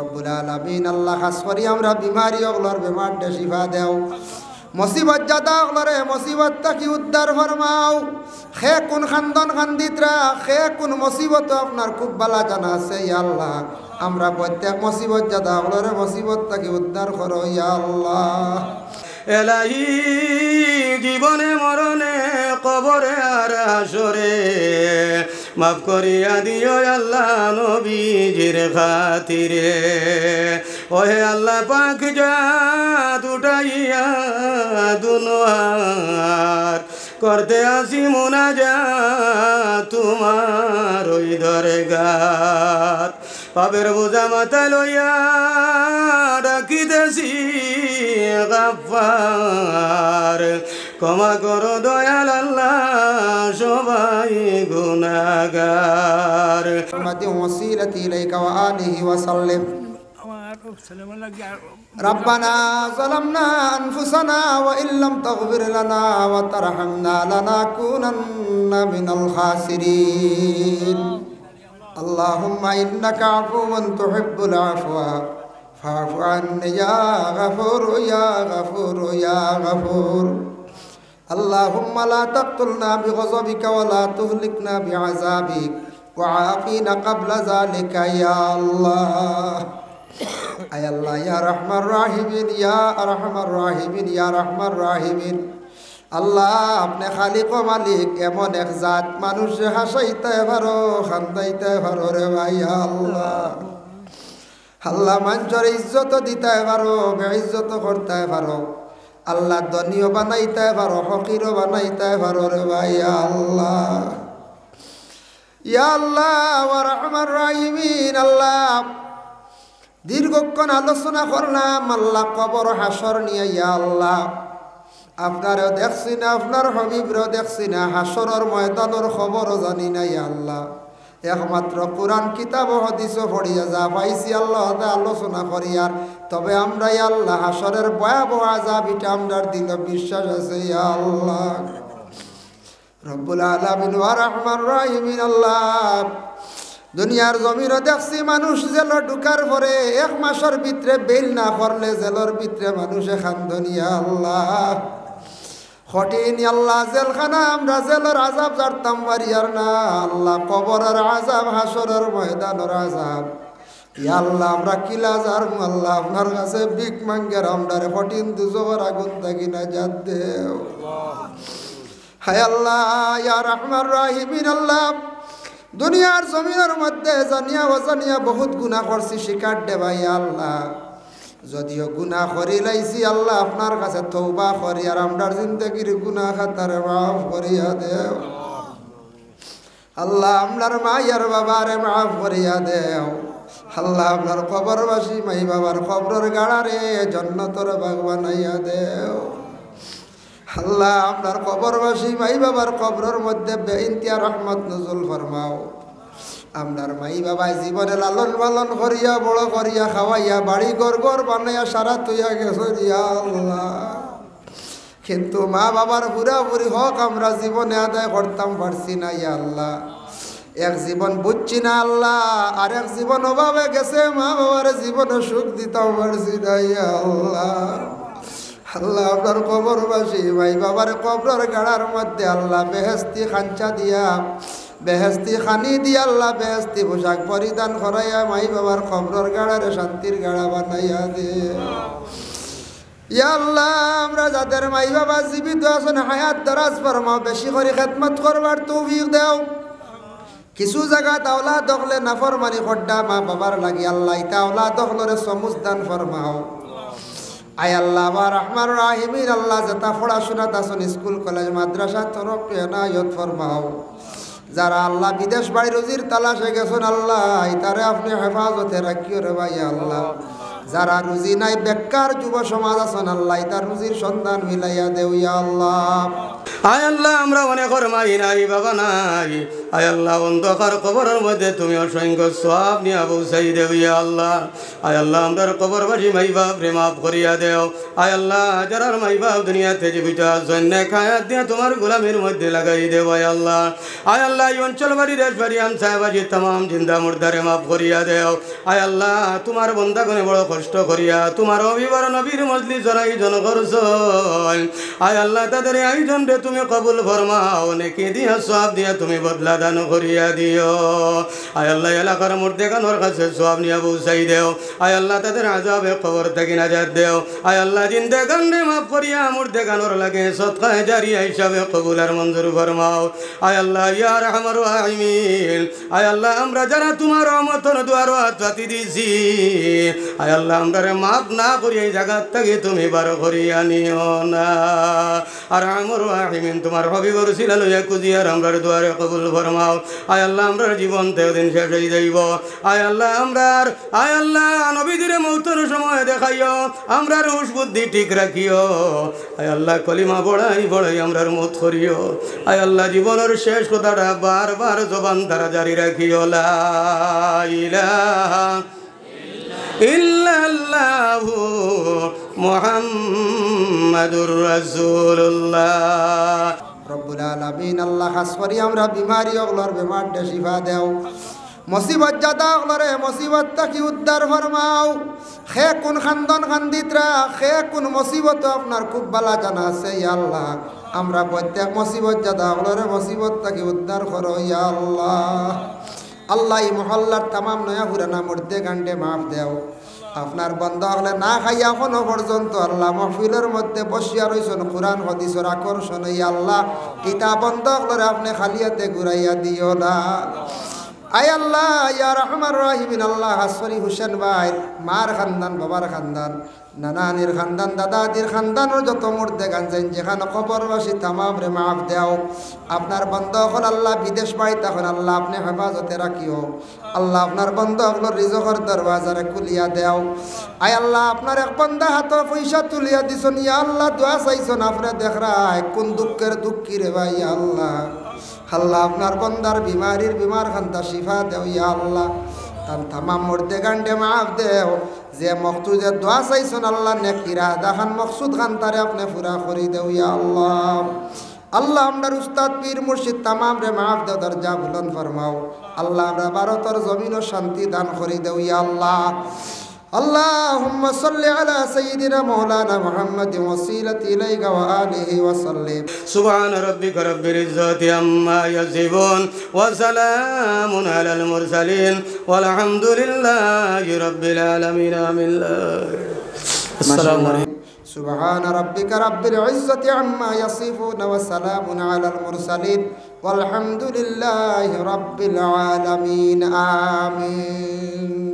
রব্বুল আলমিন আল্লাহ খাস করি আমরা বিমারি অগলর দেও মসিবত জাদা অগলরে মসিবত তাকি উদ্ধার ফরমাও খে কোন খান্দন খান্দিতরা খে কোন মসিবত আপনার খুব বালা জানা আছে আল্লাহ আমরা প্রত্যেক মসিবত জাদা অগলরে মসিবত তাকি উদ্ধার করো আল্লাহ এলাহি জীবনে মরণে কবরে আর আসরে মাফ করিয়া দিও আল্লাহ নবীজির খাতিরে ওহে আল্লাহ পাক যা দুটাইয়া দুনোয়ার করতে আসি মোনা যা তোমার ওই গাত পাপের বোঝা মাথা লইয়া ডাকিতেছি গাফার ক্ষমা করো দয়াল আল্লাহ সবাই গুনাগার ওয়া إليك وآله وسلم ربنا ظلمنا أنفسنا وإن لم تغفر لنا وترحمنا لنكونن من الخاسرين اللهم إنك عفو تحب العفو فاعف عنا يا غفور يا غفور يا غفور, يا غفور اللهم لا تقتلنا بغضبك ولا تهلكنا بعذابك وعافينا قبل ذلك يا الله أي الله يا رحم الراحمين يا أرحم الراحمين يا رحم الراحمين আল্লাহ আপনি খালিক ও মালিক এমন এক জাত মানুষ হাসাইতে পারো খান্দাইতে পারো রে ভাই আল্লাহ আল্লাহ মানুষের ইজ্জত দিতে পারো বেইজ্জত করতে পারো আল্লাহ ধনীও বানাইতে পারো ফকিরও বানাইতে পারো রে ভাই আল্লাহ ইয়া আল্লাহ রাহিমিন আল্লাহ দীর্ঘক্ষণ আলোচনা করলাম আল্লাহ কবর হাসর নিয়ে ইয়া আল্লাহ আপনারও দেখছি না আপনার হবিবর দেখছি না হাসরের ময়দানের খবরও জানি না ইয়া আল্লাহ একমাত্র কোরআন কিতাব হদিস পড়িয়া যা পাইছি আল্লাহ আলোচনা করিয়ার তবে আমরা আল্লাহ হাসরের ভয়াবহ আজাব এটা আমরা দিল বিশ্বাস আছে আল্লাহ রব্বুল আলমিন রহমান রহিমিন আল্লাহ দুনিয়ার জমির দেখছি মানুষ জেল ঢুকার পরে এক মাসের ভিতরে বেল না পড়লে জেলের ভিতরে এখান দুনিয়া আল্লাহ কঠিন আল্লাহ জেলখানা আমরা জেলের আজাব জারতাম পারি আর না আল্লাহ কবরের আজাব হাসরের ময়দানের আজাব আল্লাহ আমরা কিলা যার আল্লাহ আপনার কাছে বিক মাঙ্গের আমরারে কঠিন দুজোর আগুন থাকি না যাত দেও হায় আল্লাহ ইয়া রহমান রাহিমিন আল্লাহ দুনিয়ার জমিনের মধ্যে জানিয়া অজানিয়া বহুত গুণা করছি শিকার দে ভাই আল্লাহ যদিও গুণা করি লাইছি আল্লাহ আপনার কাছে থৌবা করি আর আমরার জিন্দগির গুণা খাতারে মাফ করিয়া দেও আল্লাহ আমরার মাইয়ার বাবারে মাফ করিয়া দেও আল্লাহ আপনার বাসি মাই বাবার কবরের গাড়ারে জন্নতর ভগবান আইয়া দেও আল্লাহ আপনার বাসি মাই বাবার কবরের মধ্যে বেইন্তিয়া রহমত নজুল ফরমাও আপনার মাই বাবা জীবনে লালন পালন করিয়া বড় করিয়া খাওয়াইয়া বাড়ি গড় গড় বানাইয়া সারা তুইয়া গেছরিয়া আল্লাহ কিন্তু মা বাবার পুরাপুরি হক আমরা জীবনে আদায় করতাম পারছি না ইয়া আল্লাহ এক জীবন বুঝছি না আল্লাহ আর এক জীবন অভাবে গেছে মা বাবার জীবনে সুখ দিতে পারছি নাই আল্লাহ আল্লাহ আপনার বাসি ভাই বাবার কবর গাড়ার মধ্যে আল্লাহ বেহেস্তি খাঞ্চা দিয়া বেহেস্তি খানি দিয়া আল্লাহ বেহেস্তি পোশাক পরিধান করাইয়া মাই বাবার কবর গাড়ারে শান্তির গাড়া বানাইয়া দে আল্লাহ আমরা যাদের মাই বাবা জীবিত আছেন হায়াত দরাজ ফরমাও বেশি করে খেদমত করবার তৌফিক দেও কিছু জায়গা তাওলা দখলে নাফরমানি খড্ডা মা বাবার লাগি আল্লাহ তাওলা দখলরে দান ফরমাও আই আল্লাহ বা রহমান রাহিমিন আল্লাহ যেটা পড়াশোনা তাসন স্কুল কলেজ মাদ্রাসা তরফ ইয়ত ফরমাও যারা আল্লাহ বিদেশ বাড়ি রুজির তালাশে গেছেন আল্লাহ তারে আপনি হেফাজতে রাখি রে ভাই আল্লাহ যারা রুজি নাই বেকার যুব সমাজ আছেন আল্লাহ তার রুজির সন্ধান মিলাইয়া দেউ আল্লাহ আয় আল্লাহ আমরা অনেক মাই নাই বাবা নাই আয় আল্লাহ অন্ধকার কবরের মধ্যে তুমি অসংখ্য সব নিয়ে পৌঁছাই দেও ইয়া আল্লাহ আয় আল্লাহ আমার কবরবাসী মাই বাপ রে মাফ করিয়া দেও আয় আল্লাহ যারার মাই বাপ দুনিয়াতে জীবিতা জন্য খায় দিয়ে তোমার গোলামের মধ্যে লাগাই দেও আয় আল্লাহ আয় আল্লাহ এই অঞ্চল বাড়ি দেশ বাড়ি আম সাহেবাজি তাম জিন্দা মুর্দারে মাফ করিয়া দেও আয় আল্লাহ তোমার বন্ধাগণে বড় কষ্ট করিয়া তোমার অভিবার নবীর মজলি জনাইজন করছ আয় আল্লাহ তাদের আয়োজন রে তুমি কবুল ফরমাও নেকি দিয়া সব দিয়া তুমি বদলা দান করিয়া দিও আয় আল্লাহ এলাকার মধ্যে কানোর কাছে সব নিয়ে বুঝাই দেও আয় আল্লাহ তাদের আজাবে খবর থেকে নাজার দেও আয় আল্লাহ জিন্দে গান রে মাফ করিয়া মুর্দে কানোর লাগে সৎকায় জারিয়া হিসাবে কবুলার মঞ্জুর ফরমাও আয় আল্লাহ ইয়ার আমার আইমিল আয় আল্লাহ আমরা যারা তোমার অমতন দুয়ার হাতি দিছি আয় আল্লাহ আমরা মাফ না করি এই জায়গার থেকে তুমি বারো করিয়া নিও না আর আমার আহিমিন তোমার হবি বরসিলা লইয়া কুজিয়ার আমরা দুয়ারে কবুল ফরমাও নামাও আয় আল্লাহ আমরা জীবন দিন শেষে হয়ে যাইব আয় আল্লাহ আমরার আয় আল্লাহ নবীদের মৌতর সময় দেখাইও আমরার হুশ বুদ্ধি ঠিক রাখিও আয় আল্লাহ কলিমা বড়াই বড়াই আমরার মত করিও আয় আল্লাহ জীবনের শেষ কথাটা বারবার জবান তারা জারি রাখিও লাইলা ইল্লাল্লাহু মুহাম্মাদুর রাসূলুল্লাহ রব্বুল আলমিন আল্লাহ খাস করি আমরা বিমারি অগলর বেমার শিফা দেও মসিবত জাদা অগলরে মসিবত তাকি উদ্ধার ফরমাও খে কোন খান্দন খান্দিতরা খে কোন মসিবত আপনার খুব বালা জানা আছে আল্লাহ আমরা প্রত্যেক মসিবত জাদা অগলরে মসিবত তাকি উদ্ধার করো আল্লাহ আল্লাহ এই মহল্লার তামাম নয়া হুরানা মর্দে গান্ডে মাফ দেও আপনার বন্ধ হলে না খাইয়া এখনো পর্যন্ত আল্লাহ মহফিলের মধ্যে বসিয়া রয়েছেন কোরআন হদিসর আকর্ষণ আল্লাহ কিতা বন্ধ হলে আপনি খালিয়াতে ঘুরাইয়া দিও না আই আল্লাহ ইয়া রহমান রহিমিন আল্লাহ হাসরি হুসেন ভাই মার খানদান বাবার খানদান নানানির খানদান দাদাদির খানদানোর যত মূর্তে গানছেন যেখানে খবরবাসী তামাম রে মাফ দেও আপনার বন্ধ হল আল্লাহ বিদেশ পাই তখন আল্লাহ আপনি হেফাজতে রাখিও আল্লাহ আপনার বন্ধ হল রিজকর দরওয়াজারে কুলিয়া দেও আই আল্লাহ আপনার এক বন্ধা হাত পয়সা তুলিয়া দিছন ইয়া আল্লাহ দোয়া চাইছন আপনি দেখ রায় কোন দুঃখের দুঃখী রে ভাই আল্লাহ আল্লাহ আপনার বন্দার বিমারির বিমার খান্তা শিফা দেও ইয়া আল্লাহ তার থামাম মূর্তে গান্ডে মাফ দেও যে মকসুদের দোয়া চাইছেন আল্লাহ নেকিরা দাহান মকসুদ খান তারে আপনি পুরা করি দেও আল্লাহ আল্লাহ আমরা উস্তাদ পীর মুর্শিদ তামাম রে মাফ দেও দরজা ভুলন ফরমাও আল্লাহ আমরা ভারতের ও শান্তি দান করি দেও ইয়া আল্লাহ اللهم صل على سيدنا مولانا محمد وصيلة إليك وآله وسلم سبحان ربك رب العزة عما يصفون وسلام على المرسلين والحمد لله رب العالمين آمين السلام عليكم سبحان ربك رب العزة عما يصفون وسلام على المرسلين والحمد لله رب العالمين آمين